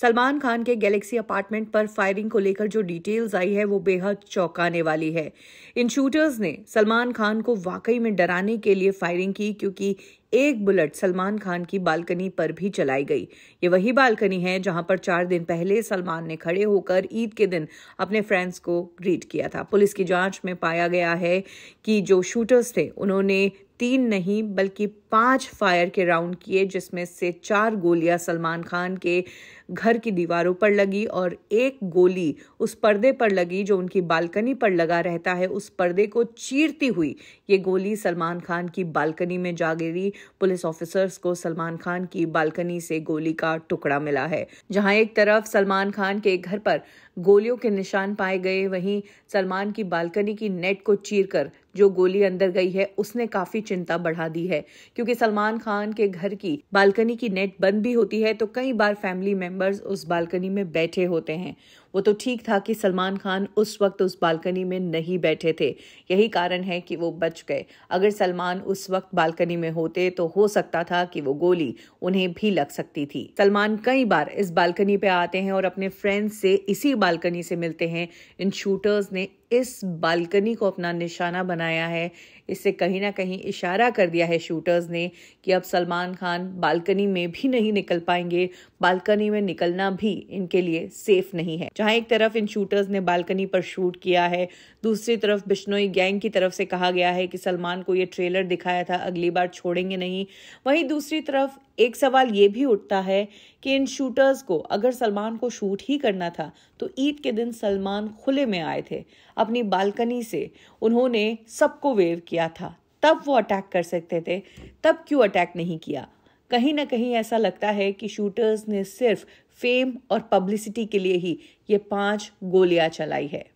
सलमान खान के Galaxy apartment पर firing को लेकर जो डिटेल्स आई है वो बेहद चौंकाने वाली है इन शूटर्स ने सलमान खान को वाकई में डराने के लिए फायरिंग की क्योंकि एक बुलेट सलमान खान की बालकनी पर भी चलाई गई ये वही बालकनी है जहां पर चार दिन पहले सलमान ने खड़े होकर ईद के दिन अपने फ्रेंड्स को ग्रीट किया था पुलिस की जांच में पाया गया है कि जो शूटर्स थे उन्होंने तीन नहीं बल्कि पांच फायर के राउंड किए जिसमें से चार गोलियां सलमान खान के घर की दीवारों पर लगी और एक गोली उस पर्दे पर लगी जो उनकी बालकनी पर लगा रहता है उस पर्दे को चीरती हुई ये गोली सलमान खान की बालकनी में जा गिरी पुलिस ऑफिसर्स को सलमान खान की बालकनी से गोली का टुकड़ा मिला है जहां एक तरफ सलमान खान के घर पर गोलियों के निशान पाए गए वहीं सलमान की बालकनी की नेट को चीरकर जो गोली अंदर गई है उसने काफी चिंता बढ़ा दी है क्योंकि सलमान खान के घर की बालकनी की नेट बंद भी होती है तो कई बार फैमिली मेंबर्स उस बालकनी में बैठे होते हैं वो तो ठीक था कि सलमान खान उस वक्त उस बालकनी में नहीं बैठे थे यही कारण है कि वो बच गए अगर सलमान उस वक्त बालकनी में होते तो हो सकता था कि वो गोली उन्हें भी लग सकती थी सलमान कई बार इस बालकनी पे आते हैं और अपने फ्रेंड्स से इसी बालकनी से मिलते हैं इन शूटर्स ने इस बालकनी को अपना निशाना बनाया है इससे कहीं ना कहीं इशारा कर दिया है शूटर्स ने कि अब सलमान खान बालकनी में भी नहीं निकल पाएंगे बालकनी में निकलना भी इनके लिए सेफ नहीं है जहां एक तरफ इन शूटर्स ने बालकनी पर शूट किया है दूसरी तरफ बिश्नोई गैंग की तरफ से कहा गया है कि सलमान को ये ट्रेलर दिखाया था अगली बार छोड़ेंगे नहीं वहीं दूसरी तरफ एक सवाल ये भी उठता है कि इन शूटर्स को अगर सलमान को शूट ही करना था तो ईद के दिन सलमान खुले में आए थे अपनी बालकनी से उन्होंने सबको वेव किया था तब वो अटैक कर सकते थे तब क्यों अटैक नहीं किया कहीं ना कहीं ऐसा लगता है कि शूटर्स ने सिर्फ फेम और पब्लिसिटी के लिए ही ये पांच गोलियां चलाई है